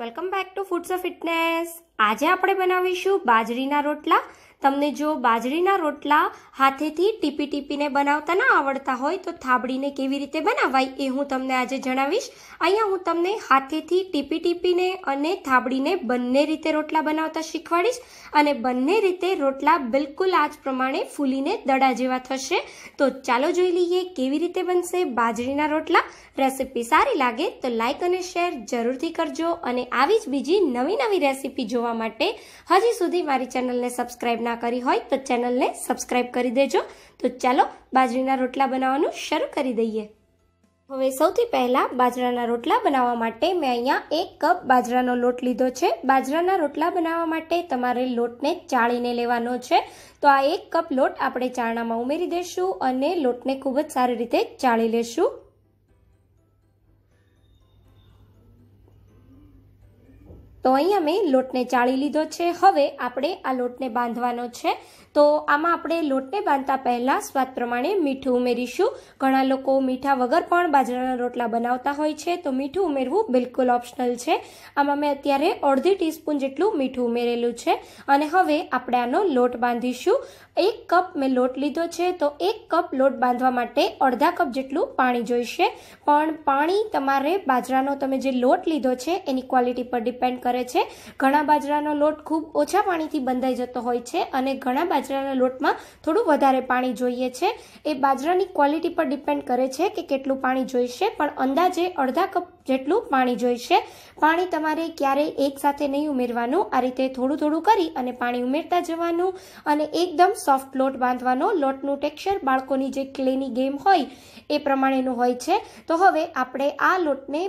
welcome back to foods of fitness આજે આપણે બનાવીશું બાજરીના રોટલા તમને જો બાજરીના રોટલા હાથેથી ટીપી ટીપીને બનાવતા ના આવડતા હોય તો થાબડીને કેવી રીતે બનાવાય એ હું તમને આજે જણાવીશ અહીંયા હું તમને હાથેથી ટીપી ટીપીને અને થાબડીને બંને રીતે રોટલા બનાવતા શીખવાડીશ અને બંને રીતે રોટલા બિલકુલ આજ પ્રમાણે ફૂલીને દડા જેવા થશે તો ચાલો જોઈ લઈએ કેવી રીતે બનશે બાજરીના રોટલા રેસીપી સારી લાગે તો લાઇક અને શેર જરૂરથી કરજો અને આવી જ બીજી નવી નવી રેસીપી જોવા માટે હજી સુધી મારી ચેનલને સબસ્ક્રાઈબ ના કરી હોય તો ચેનલને સબસ્ક્રાઈબ કરી દેજો તો ચાલો બાજરીના રોટલા બનાવવાનું શરૂ કરી દઈએ હવે સૌથી પહેલાં બાજરાના રોટલા બનાવવા માટે મેં અહીંયા એક કપ બાજરાનો લોટ લીધો છે બાજરાના રોટલા બનાવવા માટે તમારે લોટને ચાળીને લેવાનો છે તો આ એક કપ લોટ આપણે ચાળણામાં ઉમેરી દઈશું અને લોટને ખૂબ જ સારી રીતે ચાળી લેશું તો અહીંયા મેં લોટને ચાળી લીધો છે હવે આપણે આ લોટને બાંધવાનો છે તો આમાં આપણે લોટને બાંધતા પહેલાં સ્વાદ પ્રમાણે મીઠું ઉમેરીશું ઘણા લોકો મીઠા વગર પણ બાજરાના રોટલા બનાવતા હોય છે તો મીઠું ઉમેરવું બિલકુલ ઓપ્શનલ છે આમાં મેં અત્યારે અડધી ટીસ્પૂન જેટલું મીઠું ઉમેરેલું છે અને હવે આપણે આનો લોટ બાંધીશું એક કપ મેં લોટ લીધો છે તો એક કપ લોટ બાંધવા માટે અડધા કપ જેટલું પાણી જોઈશે પણ પાણી તમારે બાજરાનો તમે જે લોટ લીધો છે એની ક્વોલિટી પર ડિપેન્ડ કરે કરે છે ઘણા બાજરાનો લોટ ખૂબ ઓછા પાણીથી બંધાઈ જતો હોય છે અને ઘણા બાજરાના લોટમાં થોડું વધારે પાણી જોઈએ છે એ બાજરાની ક્વોલિટી પર ડિપેન્ડ કરે છે કે કેટલું પાણી જોઈશે પણ અંદાજે અડધા કપ જેટલું પાણી જોઈશે પાણી તમારે ક્યારેય એકસાથે નહીં ઉમેરવાનું આ રીતે થોડું થોડું કરી અને પાણી ઉમેરતા જવાનું અને એકદમ સોફ્ટ લોટ બાંધવાનો લોટનું ટેક્સચર બાળકોની જે ક્લેની ગેમ હોય એ પ્રમાણેનું હોય છે તો હવે આપણે આ લોટને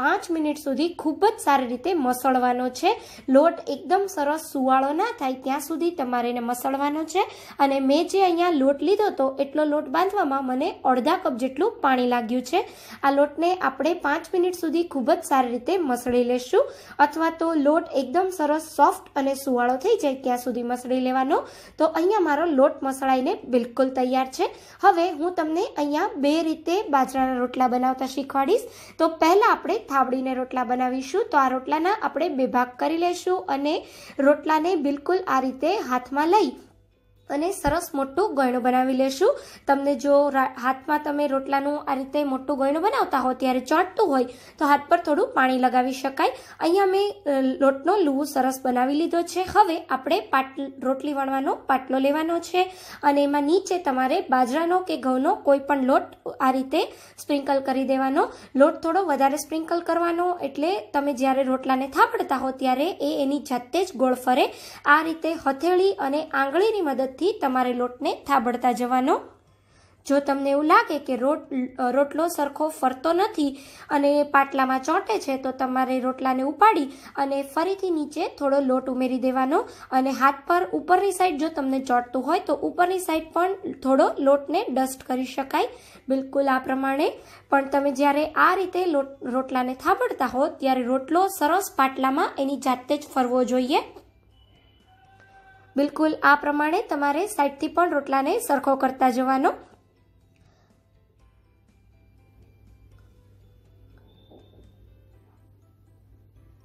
પાંચ મિનિટ સુધી ખૂબ જ સારી રીતે મસળવાનો છે લોટ એકદમ સરસ સુવાળો ના થાય ત્યાં સુધી તમારે એને મસળવાનો છે અને મેં જે અહીંયા લોટ લીધો હતો એટલો લોટ બાંધવામાં મને અડધા કપ જેટલું પાણી લાગ્યું છે આ લોટને આપણે પાંચ મિનિટ સુધી ખૂબ જ સારી રીતે મસળી લેશું અથવા તો લોટ એકદમ સરસ સોફ્ટ અને સુવાળો થઈ જાય ત્યાં સુધી મસળી લેવાનો તો અહીંયા મારો લોટ મસળાઈને બિલકુલ તૈયાર છે હવે હું તમને અહીંયા બે રીતે બાજરાના રોટલા બનાવતા શીખવાડીશ તો પહેલાં આપણે થાબડીને રોટલા બનાવીશું તો આ રોટલાના આપણે બે ભાગ કરી લેશું અને રોટલાને બિલકુલ આ રીતે હાથમાં લઈ અને સરસ મોટું ગોયણું બનાવી લેશું તમને જો હાથમાં તમે રોટલાનું આ રીતે મોટું ગોયણું બનાવતા હો ત્યારે ચોંટતું હોય તો હાથ પર થોડું પાણી લગાવી શકાય અહીંયા મેં લોટનો લૂવો સરસ બનાવી લીધો છે હવે આપણે પાટ રોટલી વણવાનો પાટલો લેવાનો છે અને એમાં નીચે તમારે બાજરાનો કે ઘઉંનો કોઈ પણ લોટ આ રીતે સ્પ્રિંકલ કરી દેવાનો લોટ થોડો વધારે સ્પ્રિંકલ કરવાનો એટલે તમે જ્યારે રોટલાને થાપડતા હો ત્યારે એ એની જાતે જ ગોળ ફરે આ રીતે હથેળી અને આંગળીની મદદ મદદથી તમારે લોટને થાબડતા જવાનો જો તમને એવું લાગે કે રોટ રોટલો સરખો ફરતો નથી અને પાટલામાં ચોંટે છે તો તમારે રોટલાને ઉપાડી અને ફરીથી નીચે થોડો લોટ ઉમેરી દેવાનો અને હાથ પર ઉપરની સાઈડ જો તમને ચોંટતું હોય તો ઉપરની સાઈડ પણ થોડો લોટને ડસ્ટ કરી શકાય બિલકુલ આ પ્રમાણે પણ તમે જ્યારે આ રીતે રોટલાને થાબડતા હો ત્યારે રોટલો સરસ પાટલામાં એની જાતે જ ફરવો જોઈએ બિલકુલ આ પ્રમાણે તમારે સાઈડથી પણ રોટલાને સરખો કરતા જવાનો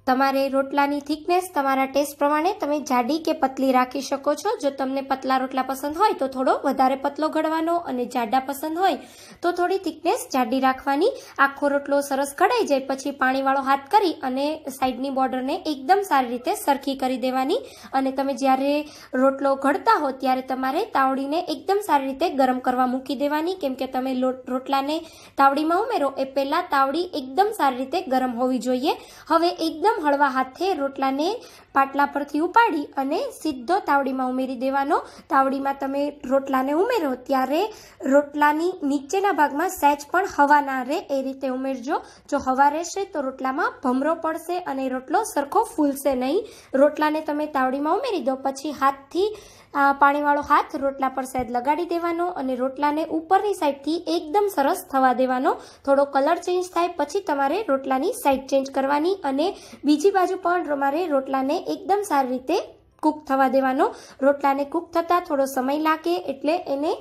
તમારે રોટલાની થિકનેસ તમારા ટેસ્ટ પ્રમાણે તમે જાડી કે પતલી રાખી શકો છો જો તમને પતલા રોટલા પસંદ હોય તો થોડો વધારે પતલો ઘડવાનો અને જાડા પસંદ હોય તો થોડી થિકનેસ જાડી રાખવાની આખો રોટલો સરસ ઘડાઈ જાય પછી પાણીવાળો હાથ કરી અને સાઈડની બોર્ડરને એકદમ સારી રીતે સરખી કરી દેવાની અને તમે જ્યારે રોટલો ઘડતા હો ત્યારે તમારે તાવડીને એકદમ સારી રીતે ગરમ કરવા મૂકી દેવાની કેમ કે તમે રોટલાને તાવડીમાં ઉમેરો એ પહેલાં તાવડી એકદમ સારી રીતે ગરમ હોવી જોઈએ હવે એકદમ એકદમ હળવા હાથે રોટલાને પાટલા પરથી ઉપાડી અને સીધો તાવડીમાં ઉમેરી દેવાનો તાવડીમાં તમે રોટલાને ઉમેરો ત્યારે રોટલાની નીચેના ભાગમાં સહેજ પણ હવા ના રહે એ રીતે ઉમેરજો જો હવા રહેશે તો રોટલામાં ભમરો પડશે અને રોટલો સરખો ફૂલશે નહીં રોટલાને તમે તાવડીમાં ઉમેરી દો પછી હાથથી પાણીવાળો હાથ રોટલા પર સહેદ લગાડી દેવાનો અને રોટલાને ઉપરની સાઈડથી એકદમ સરસ થવા દેવાનો થોડો કલર ચેન્જ થાય પછી તમારે રોટલાની સાઈડ ચેન્જ કરવાની અને બીજી બાજુ પણ તમારે રોટલાને એકદમ સારી રીતે કૂક થવા દેવાનો રોટલાને કૂક થતાં થોડો સમય લાગે એટલે એને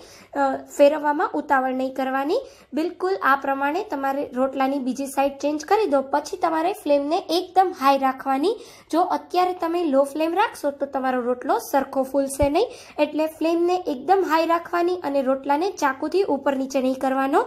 ફેરવવામાં ઉતાવળ નહીં કરવાની બિલકુલ આ પ્રમાણે તમારે રોટલાની બીજી સાઈડ ચેન્જ કરી દો પછી તમારે ફ્લેમને એકદમ હાઈ રાખવાની જો અત્યારે તમે લો ફ્લેમ રાખશો તો તમારો રોટલો સરખો ફૂલશે નહીં એટલે ફ્લેમને એકદમ હાઈ રાખવાની અને રોટલાને ચાકુથી ઉપર નીચે નહીં કરવાનો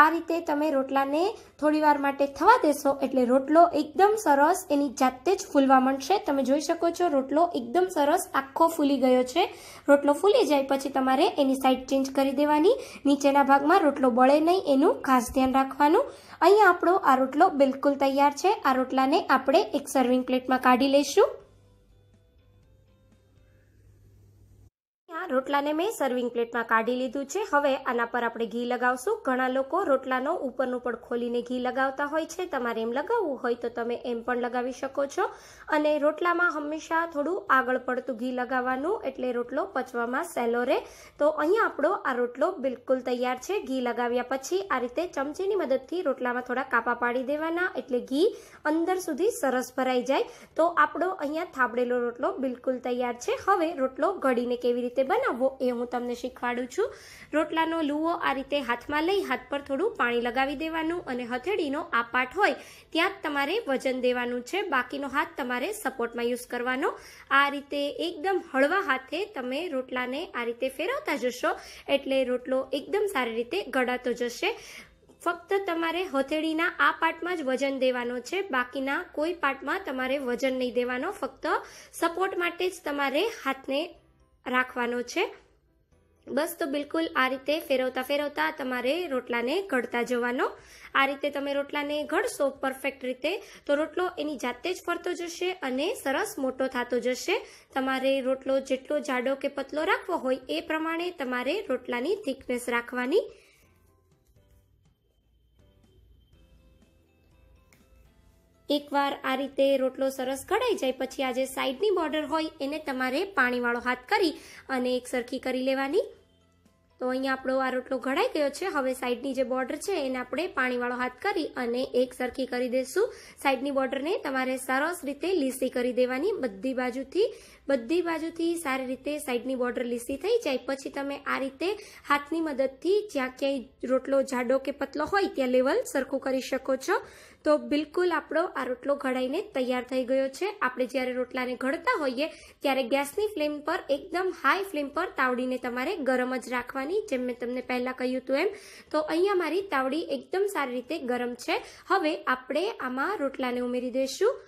આ રીતે તમે રોટલાને થોડીવાર માટે થવા દેશો એટલે રોટલો એકદમ સરસ એની જાતે જ ફૂલવા મળશે તમે જોઈ શકો છો રોટલો એકદમ સરસ આખો ફૂલી ગયો છે રોટલો ફૂલી જાય પછી તમારે એની સાઈડ ચેન્જ કરી દેવાની નીચેના ભાગમાં રોટલો બળે નહીં એનું ખાસ ધ્યાન રાખવાનું અહીંયા આપણો આ રોટલો બિલકુલ તૈયાર છે આ રોટલાને આપણે એક સર્વિંગ પ્લેટમાં કાઢી લઈશું રોટલાને મેં સર્વિંગ પ્લેટમાં કાઢી લીધું છે હવે આના પર આપણે ઘી લગાવશું ઘણા લોકો રોટલાનો ઉપરનું પણ ખોલીને ઘી લગાવતા હોય છે તમારે એમ લગાવવું હોય તો તમે એમ પણ લગાવી શકો છો અને રોટલામાં હંમેશા થોડું આગળ પડતું ઘી લગાવવાનું એટલે રોટલો પચવામાં સહેલો રહે તો અહીંયા આપણો આ રોટલો બિલકુલ તૈયાર છે ઘી લગાવ્યા પછી આ રીતે ચમચીની મદદથી રોટલામાં થોડા કાપા પાડી દેવાના એટલે ઘી અંદર સુધી સરસ ભરાઈ જાય તો આપણો અહીંયા થાબડેલો રોટલો બિલકુલ તૈયાર છે હવે રોટલો ઘડીને કેવી રીતે બને બનાવવો એ હું તમને શીખવાડું છું રોટલાનો લુવો આ રીતે હાથમાં લઈ હાથ પર થોડું પાણી લગાવી દેવાનું અને હથેળીનો આ પાઠ હોય ત્યાં જ તમારે વજન દેવાનું છે બાકીનો હાથ તમારે સપોર્ટમાં યુઝ કરવાનો આ રીતે એકદમ હળવા હાથે તમે રોટલાને આ રીતે ફેરવતા જશો એટલે રોટલો એકદમ સારી રીતે ગળાતો જશે ફક્ત તમારે હથેળીના આ પાર્ટમાં જ વજન દેવાનો છે બાકીના કોઈ પાર્ટમાં તમારે વજન નહીં દેવાનો ફક્ત સપોર્ટ માટે જ તમારે હાથને રાખવાનો છે બસ તો બિલકુલ આ રીતે ફેરવતા ફેરવતા તમારે રોટલાને ઘડતા જવાનો આ રીતે તમે રોટલાને ઘડશો પરફેક્ટ રીતે તો રોટલો એની જાતે જ ફરતો જશે અને સરસ મોટો થતો જશે તમારે રોટલો જેટલો જાડો કે પતલો રાખવો હોય એ પ્રમાણે તમારે રોટલાની થિકનેસ રાખવાની એકવાર આ રીતે રોટલો સરસ કઢાઈ જાય પછી આ જે સાઈડની બોર્ડર હોય એને તમારે પાણીવાળો હાથ કરી અને એક સરખી કરી લેવાની તો અહીંયા આપણો આ રોટલો ઘડાઈ ગયો છે હવે સાઈડની જે બોર્ડર છે એને આપણે પાણીવાળો હાથ કરી અને એક સરખી કરી દઈશું સાઈડની બોર્ડરને તમારે સરસ રીતે લીસી કરી દેવાની બધી બાજુથી બધી બાજુથી સારી રીતે સાઈડની બોર્ડર લીસી થઈ જાય પછી તમે આ રીતે હાથની મદદથી જ્યાં ક્યાંય રોટલો જાડો કે પતલો હોય ત્યાં લેવલ સરખું કરી શકો છો તો બિલકુલ આપણો આ રોટલો ઘડાઈને તૈયાર થઈ ગયો છે આપણે જ્યારે રોટલાને ઘડતા હોઈએ ત્યારે ગેસની ફ્લેમ પર એકદમ હાઈ ફ્લેમ પર તાવડીને તમારે ગરમ જ રાખવાની જેમ મેં તમને પહેલાં કહ્યું હતું એમ તો અહીંયા મારી તાવડી એકદમ સારી રીતે ગરમ છે હવે આપણે આમાં રોટલાને ઉમેરી દઈશું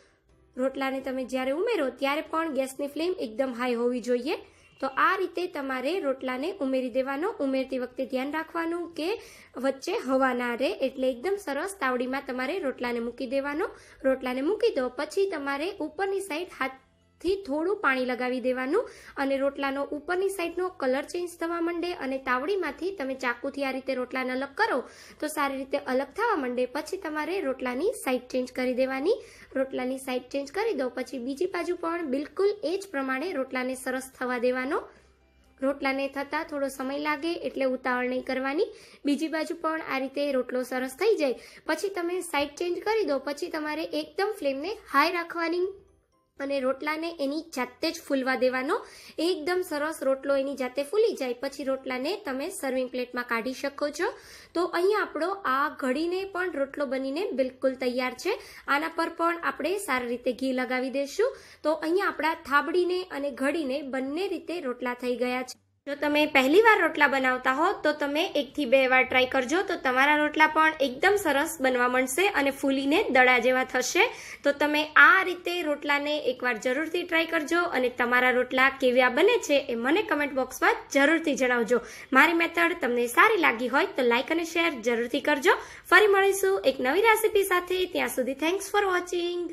રોટલાને તમે જ્યારે ઉમેરો ત્યારે પણ ગેસની ફ્લેમ એકદમ હાઈ હોવી જોઈએ તો આ રીતે તમારે રોટલાને ઉમેરી દેવાનો ઉમેરતી વખતે ધ્યાન રાખવાનું કે વચ્ચે હવા ના રહે એટલે એકદમ સરસ તાવડીમાં તમારે રોટલાને મૂકી દેવાનો રોટલાને મૂકી દો પછી તમારે ઉપરની સાઈડ હાથ થી થોડું પાણી લગાવી દેવાનું અને રોટલાનો ઉપરની સાઈડનો કલર ચેન્જ થવા માંડે અને તાવડીમાંથી તમે ચાકુથી આ રીતે રોટલાને અલગ કરો તો સારી રીતે અલગ થવા માંડે પછી તમારે રોટલાની સાઈડ ચેન્જ કરી દેવાની રોટલાની સાઈડ ચેન્જ કરી દો પછી બીજી બાજુ પણ બિલકુલ એ જ પ્રમાણે રોટલાને સરસ થવા દેવાનો રોટલાને થતાં થોડો સમય લાગે એટલે ઉતાવળ નહીં કરવાની બીજી બાજુ પણ આ રીતે રોટલો સરસ થઈ જાય પછી તમે સાઈડ ચેન્જ કરી દો પછી તમારે એકદમ ફ્લેમને હાઈ રાખવાની અને રોટલાને એની જાતે જ ફૂલવા દેવાનો એકદમ સરસ રોટલો એની જાતે ફૂલી જાય પછી રોટલાને તમે સર્વિંગ પ્લેટમાં કાઢી શકો છો તો અહીં આપણો આ ઘડીને પણ રોટલો બનીને બિલકુલ તૈયાર છે આના પર પણ આપણે સારી રીતે ઘી લગાવી દઈશું તો અહીંયા આપણા થાબડીને અને ઘડીને બંને રીતે રોટલા થઈ ગયા છે જો તમે પહેલીવાર રોટલા બનાવતા હો તો તમે એકથી બે વાર ટ્રાય કરજો તો તમારા રોટલા પણ એકદમ સરસ બનવા મળશે અને ફૂલીને દડા જેવા થશે તો તમે આ રીતે રોટલાને એકવાર જરૂરથી ટ્રાય કરજો અને તમારા રોટલા કેવા બને છે એ મને કમેન્ટ બોક્સમાં જરૂરથી જણાવજો મારી મેથડ તમને સારી લાગી હોય તો લાઇક અને શેર જરૂરથી કરજો ફરી મળીશું એક નવી રેસીપી સાથે ત્યાં સુધી થેન્ક્સ ફોર વોચિંગ